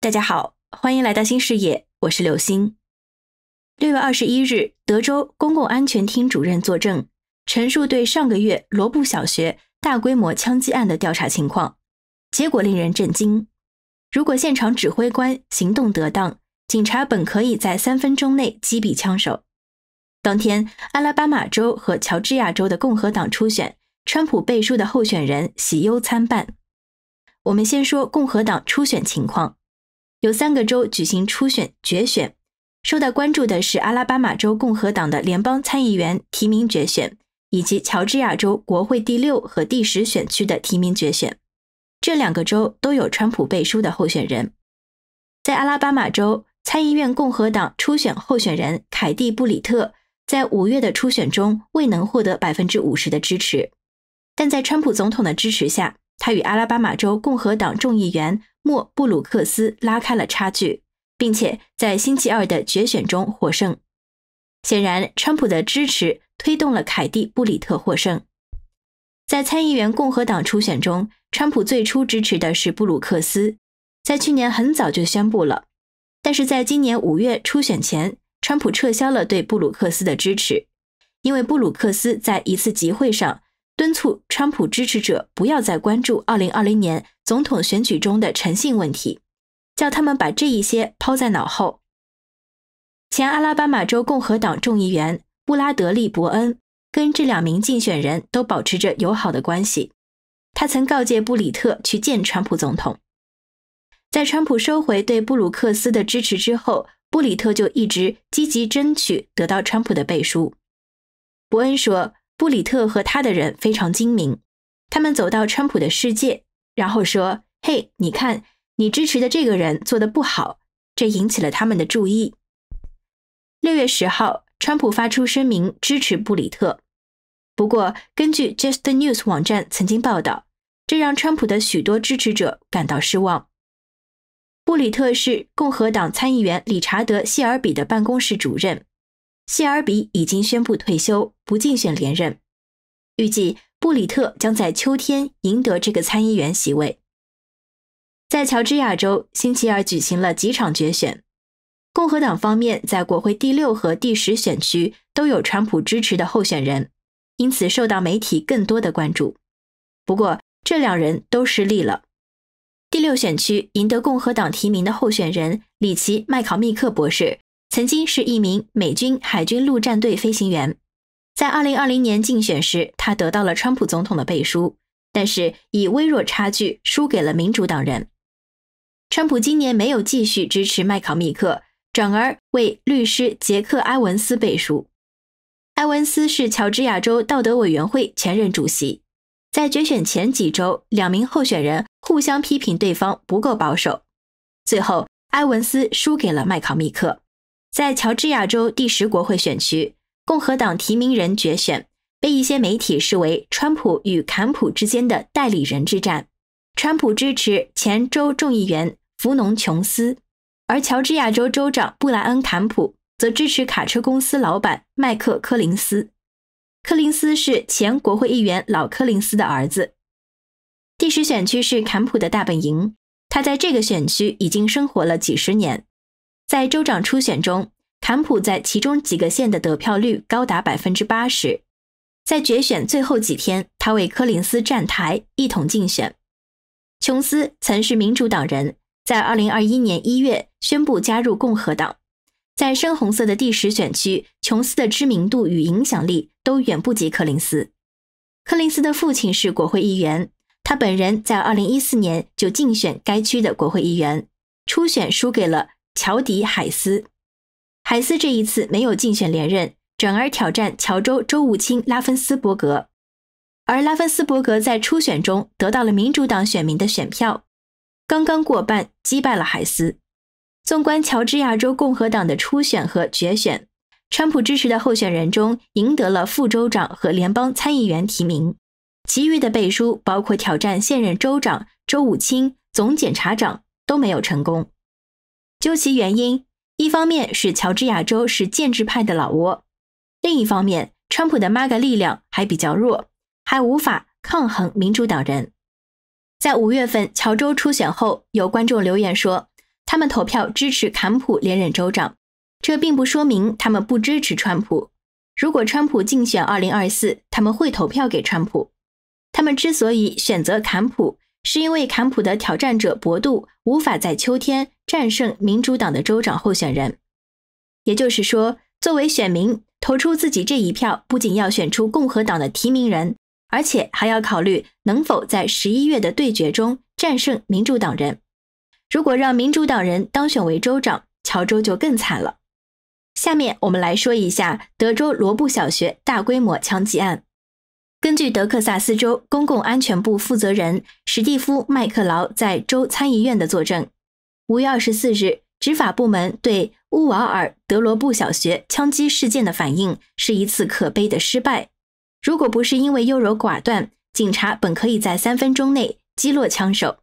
大家好，欢迎来到新视野，我是刘星。六月二十一日，德州公共安全厅主任作证，陈述对上个月罗布小学大规模枪击案的调查情况，结果令人震惊。如果现场指挥官行动得当，警察本可以在三分钟内击毙枪手。当天，阿拉巴马州和乔治亚州的共和党初选，川普背书的候选人喜忧参半。我们先说共和党初选情况。有三个州举行初选、决选。受到关注的是阿拉巴马州共和党的联邦参议员提名决选，以及乔治亚州国会第六和第十选区的提名决选。这两个州都有川普背书的候选人。在阿拉巴马州，参议院共和党初选候选人凯蒂·布里特在五月的初选中未能获得百分之五十的支持，但在川普总统的支持下，他与阿拉巴马州共和党众议员。莫布鲁克斯拉开了差距，并且在星期二的决选中获胜。显然，川普的支持推动了凯蒂布里特获胜。在参议员共和党初选中，川普最初支持的是布鲁克斯，在去年很早就宣布了，但是在今年五月初选前，川普撤销了对布鲁克斯的支持，因为布鲁克斯在一次集会上。敦促川普支持者不要再关注二零二零年总统选举中的诚信问题，叫他们把这一些抛在脑后。前阿拉巴马州共和党众议员布拉德利·伯恩跟这两名竞选人都保持着友好的关系，他曾告诫布里特去见川普总统。在川普收回对布鲁克斯的支持之后，布里特就一直积极争取得到川普的背书。伯恩说。布里特和他的人非常精明，他们走到川普的世界，然后说：“嘿，你看，你支持的这个人做的不好。”这引起了他们的注意。六月十号，川普发出声明支持布里特。不过，根据 Just News 网站曾经报道，这让川普的许多支持者感到失望。布里特是共和党参议员理查德·谢尔比的办公室主任。谢尔比已经宣布退休，不竞选连任。预计布里特将在秋天赢得这个参议员席位。在乔治亚州，星期二举行了几场决选。共和党方面在国会第六和第十选区都有川普支持的候选人，因此受到媒体更多的关注。不过，这两人都失利了。第六选区赢得共和党提名的候选人里奇·麦考密克博士。曾经是一名美军海军陆战队飞行员，在2020年竞选时，他得到了川普总统的背书，但是以微弱差距输给了民主党人。川普今年没有继续支持麦考密克，转而为律师杰克·埃文斯背书。埃文斯是乔治亚州道德委员会前任主席。在决选前几周，两名候选人互相批评对方不够保守。最后，埃文斯输给了麦考密克。在乔治亚州第十国会选区，共和党提名人决选被一些媒体视为川普与坎普之间的代理人之战。川普支持前州众议员弗农·琼斯，而乔治亚州州长布莱恩·坎普则支持卡车公司老板麦克·柯林斯。柯林斯是前国会议员老柯林斯的儿子。第十选区是坎普的大本营，他在这个选区已经生活了几十年。在州长初选中，坎普在其中几个县的得票率高达百分之八十。在决选最后几天，他为柯林斯站台，一同竞选。琼斯曾是民主党人，在二零二一年一月宣布加入共和党。在深红色的第十选区，琼斯的知名度与影响力都远不及柯林斯。柯林斯的父亲是国会议员，他本人在二零一四年就竞选该区的国会议员，初选输给了。乔迪·海斯，海斯这一次没有竞选连任，转而挑战乔州州务卿拉芬斯伯格。而拉芬斯伯格在初选中得到了民主党选民的选票，刚刚过半击败了海斯。纵观乔治亚州共和党的初选和决选，川普支持的候选人中赢得了副州长和联邦参议员提名，其余的背书包括挑战现任州长、州务卿、总检察长都没有成功。究其原因，一方面是乔治亚州是建制派的老窝，另一方面，川普的 g 格力量还比较弱，还无法抗衡民主党人。在五月份乔州初选后，有观众留言说，他们投票支持坎普连任州长，这并不说明他们不支持川普。如果川普竞选二零二四，他们会投票给川普。他们之所以选择坎普。是因为坎普的挑战者博杜无法在秋天战胜民主党的州长候选人，也就是说，作为选民投出自己这一票，不仅要选出共和党的提名人，而且还要考虑能否在十一月的对决中战胜民主党人。如果让民主党人当选为州长，乔州就更惨了。下面我们来说一下德州罗布小学大规模枪击案。根据德克萨斯州公共安全部负责人史蒂夫·麦克劳在州参议院的作证，五月二十四日，执法部门对乌瓦尔德罗布小学枪击事件的反应是一次可悲的失败。如果不是因为优柔寡断，警察本可以在三分钟内击落枪手。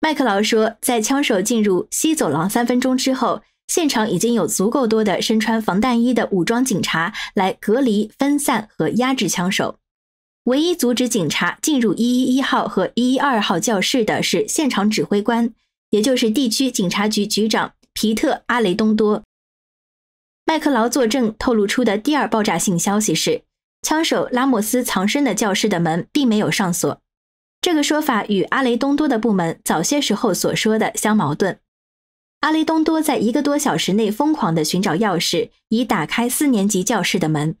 麦克劳说，在枪手进入西走廊三分钟之后，现场已经有足够多的身穿防弹衣的武装警察来隔离、分散和压制枪手。唯一阻止警察进入一一一号和一一二号教室的是现场指挥官，也就是地区警察局局长皮特·阿雷东多。麦克劳作证透露出的第二爆炸性消息是，枪手拉莫斯藏身的教室的门并没有上锁。这个说法与阿雷东多的部门早些时候所说的相矛盾。阿雷东多在一个多小时内疯狂地寻找钥匙，以打开四年级教室的门。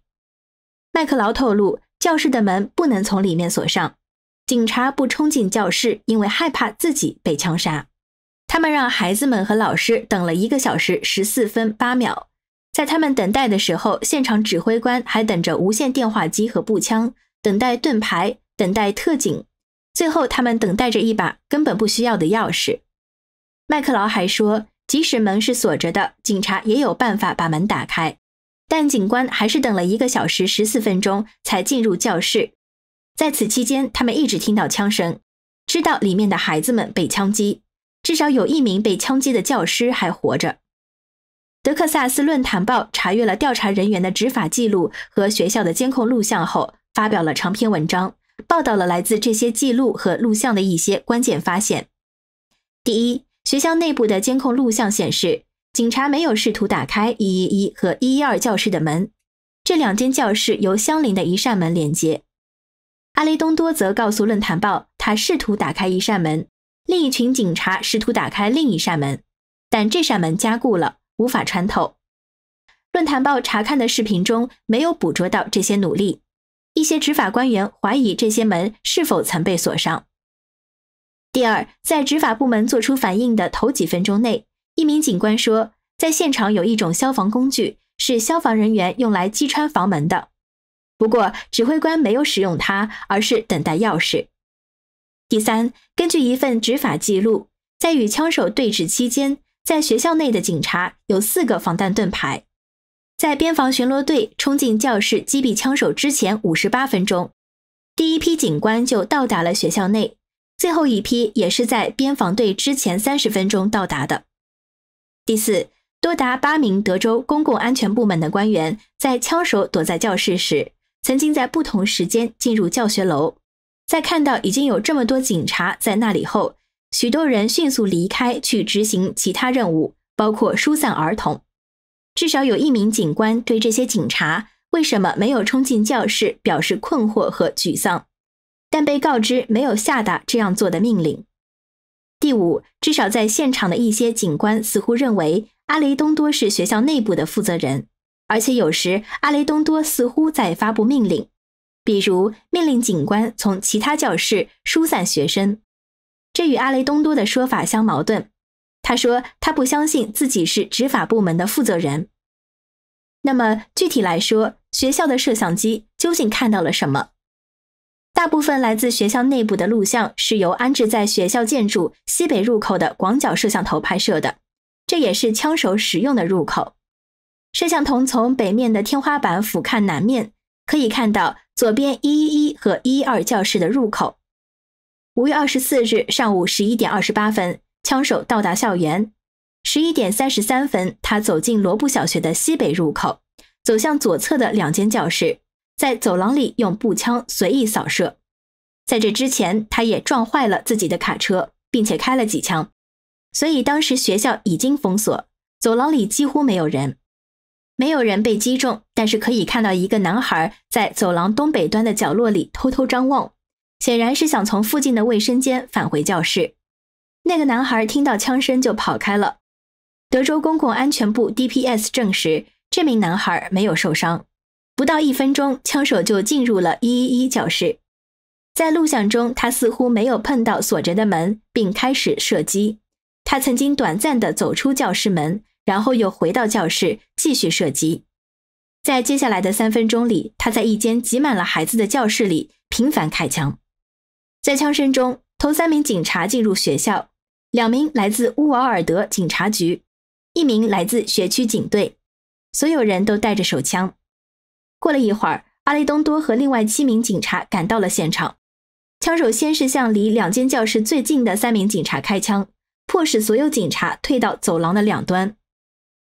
麦克劳透露。教室的门不能从里面锁上，警察不冲进教室，因为害怕自己被枪杀。他们让孩子们和老师等了一个小时十四分八秒。在他们等待的时候，现场指挥官还等着无线电话机和步枪，等待盾牌，等待特警。最后，他们等待着一把根本不需要的钥匙。麦克劳还说，即使门是锁着的，警察也有办法把门打开。但警官还是等了一个小时十四分钟才进入教室，在此期间，他们一直听到枪声，知道里面的孩子们被枪击，至少有一名被枪击的教师还活着。德克萨斯论坛报查阅了调查人员的执法记录和学校的监控录像后，发表了长篇文章，报道了来自这些记录和录像的一些关键发现。第一，学校内部的监控录像显示。警察没有试图打开一一一和一一二教室的门，这两间教室由相邻的一扇门连接。阿雷东多则告诉《论坛报》，他试图打开一扇门，另一群警察试图打开另一扇门，但这扇门加固了，无法穿透。《论坛报》查看的视频中没有捕捉到这些努力。一些执法官员怀疑这些门是否曾被锁上。第二，在执法部门做出反应的头几分钟内。一名警官说，在现场有一种消防工具，是消防人员用来击穿房门的。不过，指挥官没有使用它，而是等待钥匙。第三，根据一份执法记录，在与枪手对峙期间，在学校内的警察有四个防弹盾牌。在边防巡逻队冲进教室击毙枪手之前五十八分钟，第一批警官就到达了学校内，最后一批也是在边防队之前三十分钟到达的。第四，多达八名德州公共安全部门的官员在枪手躲在教室时，曾经在不同时间进入教学楼。在看到已经有这么多警察在那里后，许多人迅速离开去执行其他任务，包括疏散儿童。至少有一名警官对这些警察为什么没有冲进教室表示困惑和沮丧，但被告知没有下达这样做的命令。第五，至少在现场的一些警官似乎认为阿雷东多是学校内部的负责人，而且有时阿雷东多似乎在发布命令，比如命令警官从其他教室疏散学生，这与阿雷东多的说法相矛盾。他说他不相信自己是执法部门的负责人。那么具体来说，学校的摄像机究竟看到了什么？大部分来自学校内部的录像是由安置在学校建筑西北入口的广角摄像头拍摄的，这也是枪手使用的入口。摄像头从北面的天花板俯瞰南面，可以看到左边一一一和一一二教室的入口。五月二十四日上午十一点二十八分，枪手到达校园，十一点三十三分，他走进罗布小学的西北入口，走向左侧的两间教室。在走廊里用步枪随意扫射，在这之前，他也撞坏了自己的卡车，并且开了几枪。所以当时学校已经封锁，走廊里几乎没有人，没有人被击中，但是可以看到一个男孩在走廊东北端的角落里偷偷张望，显然是想从附近的卫生间返回教室。那个男孩听到枪声就跑开了。德州公共安全部 （DPS） 证实，这名男孩没有受伤。不到一分钟，枪手就进入了111教室。在录像中，他似乎没有碰到锁着的门，并开始射击。他曾经短暂地走出教室门，然后又回到教室继续射击。在接下来的三分钟里，他在一间挤满了孩子的教室里频繁开枪。在枪声中，头三名警察进入学校：两名来自乌瓦尔德警察局，一名来自学区警队。所有人都带着手枪。过了一会儿，阿雷东多和另外七名警察赶到了现场。枪手先是向离两间教室最近的三名警察开枪，迫使所有警察退到走廊的两端。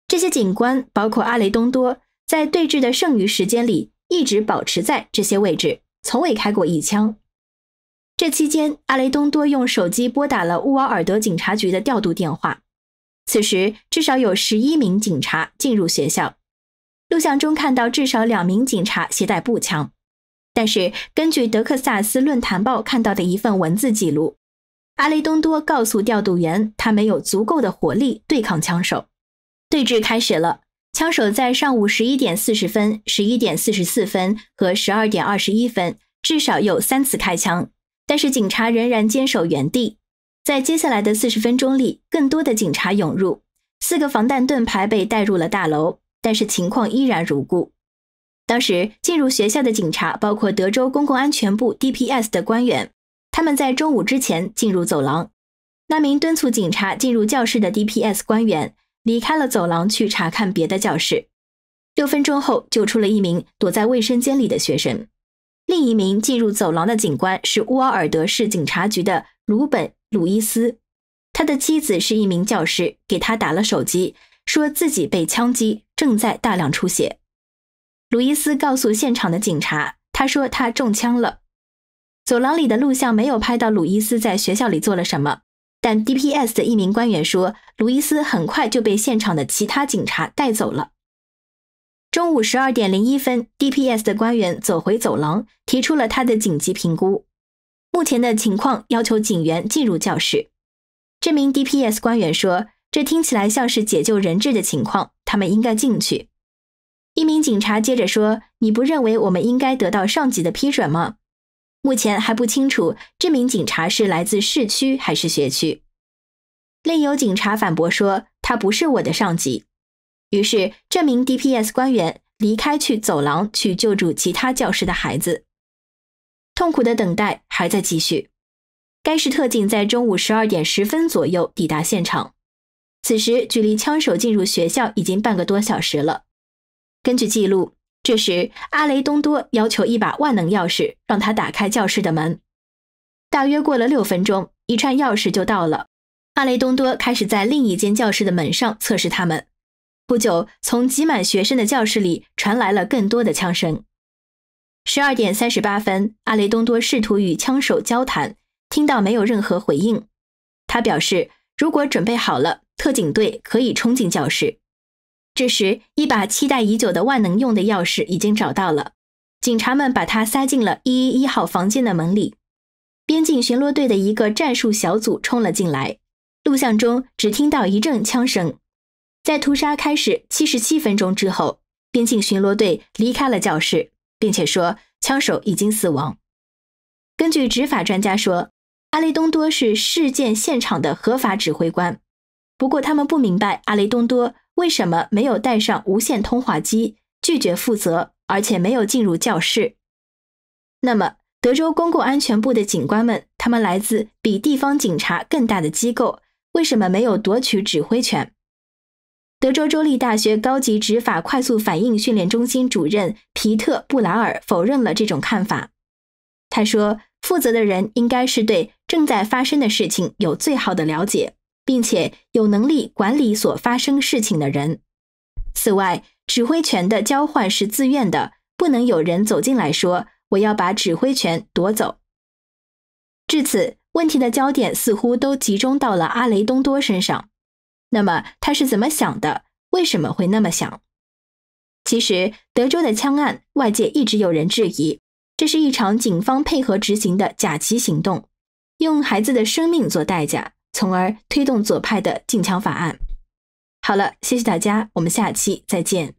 这些警官，包括阿雷东多，在对峙的剩余时间里一直保持在这些位置，从未开过一枪。这期间，阿雷东多用手机拨打了乌瓦尔德警察局的调度电话。此时，至少有十一名警察进入学校。录像中看到至少两名警察携带步枪，但是根据德克萨斯论坛报看到的一份文字记录，阿雷东多告诉调度员，他没有足够的火力对抗枪手。对峙开始了，枪手在上午十一点四十分、十一点四十四分和十二点二十一分至少有三次开枪，但是警察仍然坚守原地。在接下来的四十分钟里，更多的警察涌入，四个防弹盾牌被带入了大楼。但是情况依然如故。当时进入学校的警察包括德州公共安全部 （DPS） 的官员，他们在中午之前进入走廊。那名敦促警察进入教室的 DPS 官员离开了走廊去查看别的教室。六分钟后，救出了一名躲在卫生间里的学生。另一名进入走廊的警官是乌尔德市警察局的鲁本·鲁伊斯，他的妻子是一名教师，给他打了手机。说自己被枪击，正在大量出血。鲁伊斯告诉现场的警察，他说他中枪了。走廊里的录像没有拍到鲁伊斯在学校里做了什么，但 DPS 的一名官员说，鲁伊斯很快就被现场的其他警察带走了。中午十二点零一分，DPS 的官员走回走廊，提出了他的紧急评估。目前的情况要求警员进入教室。这名 DPS 官员说。这听起来像是解救人质的情况，他们应该进去。一名警察接着说：“你不认为我们应该得到上级的批准吗？”目前还不清楚这名警察是来自市区还是学区。另有警察反驳说：“他不是我的上级。”于是这名 DPS 官员离开去走廊去救助其他教师的孩子。痛苦的等待还在继续。该市特警在中午十二点十分左右抵达现场。此时，距离枪手进入学校已经半个多小时了。根据记录，这时阿雷东多要求一把万能钥匙，让他打开教室的门。大约过了六分钟，一串钥匙就到了。阿雷东多开始在另一间教室的门上测试他们。不久，从挤满学生的教室里传来了更多的枪声。十二点三十八分，阿雷东多试图与枪手交谈，听到没有任何回应。他表示，如果准备好了。特警队可以冲进教室。这时，一把期待已久的万能用的钥匙已经找到了。警察们把它塞进了111号房间的门里。边境巡逻队的一个战术小组冲了进来。录像中只听到一阵枪声。在屠杀开始七十七分钟之后，边境巡逻队离开了教室，并且说枪手已经死亡。根据执法专家说，阿雷东多是事件现场的合法指挥官。不过，他们不明白阿雷东多为什么没有带上无线通话机，拒绝负责，而且没有进入教室。那么，德州公共安全部的警官们，他们来自比地方警察更大的机构，为什么没有夺取指挥权？德州州立大学高级执法快速反应训练中心主任皮特·布莱尔否认了这种看法。他说：“负责的人应该是对正在发生的事情有最好的了解。”并且有能力管理所发生事情的人。此外，指挥权的交换是自愿的，不能有人走进来说我要把指挥权夺走。至此，问题的焦点似乎都集中到了阿雷东多身上。那么他是怎么想的？为什么会那么想？其实，德州的枪案，外界一直有人质疑，这是一场警方配合执行的假旗行动，用孩子的生命做代价。从而推动左派的禁枪法案。好了，谢谢大家，我们下期再见。